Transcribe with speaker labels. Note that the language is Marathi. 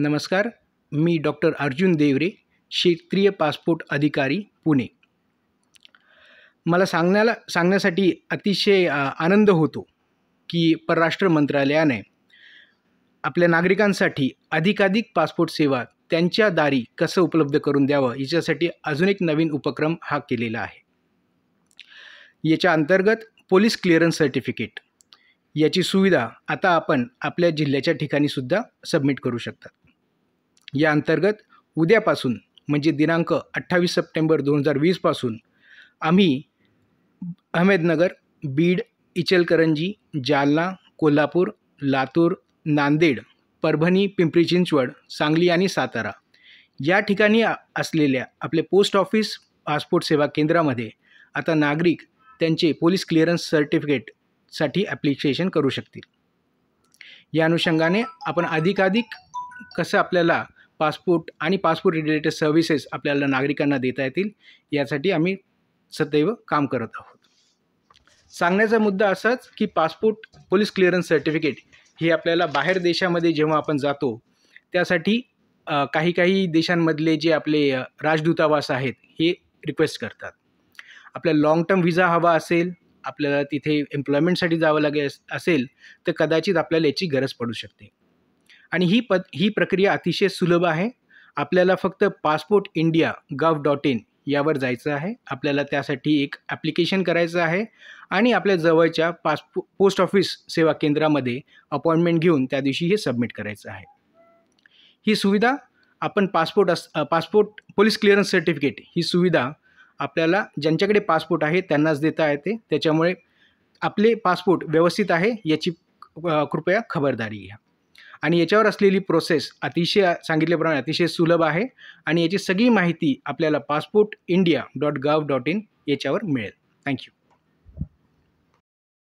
Speaker 1: नमस्कार मी डॉक्टर अर्जुन देवरे क्षेत्रीय पासपोर्ट अधिकारी पुणे मला सांगण्याला सांगण्यासाठी अतिशय आनंद होतो की परराष्ट्र मंत्रालयाने आपल्या नागरिकांसाठी अधिकाधिक पासपोर्ट सेवा त्यांच्या दारी कसं उपलब्ध करून द्यावं याच्यासाठी अजून एक नवीन उपक्रम हा केलेला आहे याच्या अंतर्गत पोलीस क्लिअरन्स सर्टिफिकेट याची सुविधा आता आपण आपल्या जिल्ह्याच्या ठिकाणीसुद्धा सबमिट करू शकतात या अंतर्गत उद्यापासून म्हणजे दिनांक अठ्ठावीस सप्टेंबर दोन हजार वीसपासून आम्ही अहमदनगर बीड इचलकरंजी जालना कोल्हापूर लातूर नांदेड परभणी पिंपरी चिंचवड सांगली आणि सातारा या ठिकाणी असलेल्या आपले पोस्ट ऑफिस पासपोर्ट सेवा केंद्रामध्ये आता नागरिक त्यांचे पोलीस क्लिअरन्स सर्टिफिकेटसाठी ॲप्लिकेशन करू शकतील या अनुषंगाने आपण अधिकाधिक कसं आपल्याला पासपोर्ट आणि पासपोर्ट रिलेटेड सर्व्हिसेस आपल्याला नागरिकांना देता येतील यासाठी आम्ही सदैव काम करत आहोत सांगण्याचा मुद्दा असाच की पासपोर्ट पोलीस क्लिअरन्स सर्टिफिकेट हे आपल्याला बाहेर देशामध्ये जेव्हा आपण जातो त्यासाठी काही काही देशांमधले जे आपले राजदूतावास आहेत हे रिक्वेस्ट करतात आपल्याला लाँग टर्म व्हिसा हवा असेल आपल्याला तिथे एम्प्लॉयमेंटसाठी जावं लागेल असेल तर कदाचित आपल्याला याची गरज पडू शकते आणि ही पद ही प्रक्रिया अतिशय सुलभ आहे आपल्याला फक्त passport India gov dot in यावर जायचं आहे आपल्याला त्यासाठी एक ॲप्लिकेशन करायचं आहे आणि आपल्या जवळच्या पासपो पोस्ट ऑफिस सेवा केंद्रामध्ये अपॉइंटमेंट घेऊन त्या दिवशी हे सबमिट करायचं आहे ही सुविधा आपण पासपोर्ट अस पासपोर्ट पोलीस क्लिअरन्स सर्टिफिकेट ही सुविधा आपल्याला ज्यांच्याकडे पासपोर्ट आहे त्यांनाच देता येते त्याच्यामुळे आपले पासपोर्ट व्यवस्थित आहे याची कृपया खबरदारी घ्या आणि याच्यावर असलेली प्रोसेस अतिशय सांगितल्याप्रमाणे अतिशय सुलभ आहे आणि याची सगळी माहिती आपल्याला passport India dot gov dot in याच्यावर मिळेल थँक्यू